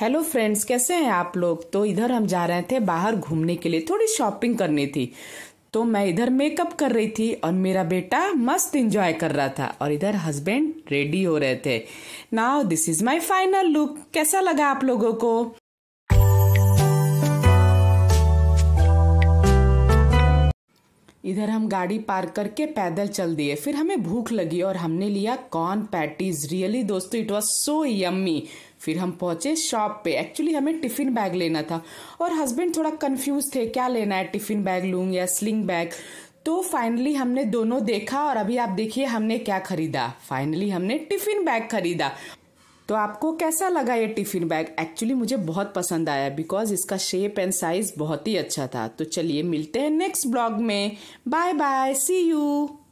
hello friends कैसे हैं आप लोग तो इधर हम जा रहे थे बाहर घूमने के लिए थोड़ी शॉपिंग करनी थी तो मैं इधर मेकअप कर रही थी और मेरा बेटा मस्त एंजॉय कर रहा था और इधर हस्बैंड रेडी हो रहे थे now this is my final look कैसा लगा आप लोगों को इधर हम गाड़ी पार्क करके पैदल चल दिए फिर हमें भूख लगी और हमने लिया कॉर्न पैटीज रियली दोस्तों इट वॉज सो यम्मी फिर हम पहुंचे शॉप पे एक्चुअली हमें टिफ़िन बैग लेना था और हस्बैंड थोड़ा कंफ्यूज थे क्या लेना है टिफ़िन बैग लूँ या स्लिंग बैग तो फाइनली हमने दोनों देखा और अभी आप देखिए हमने क्या खरीदा फाइनली हमने टिफ़िन बैग खरीदा तो आपको कैसा लगा ये टिफ़िन बैग एक्चुअली मुझे बहुत पसंद आया बिकॉज इसका शेप एंड साइज़ बहुत ही अच्छा था तो चलिए मिलते हैं नेक्स्ट ब्लॉग में बाय बाय सी यू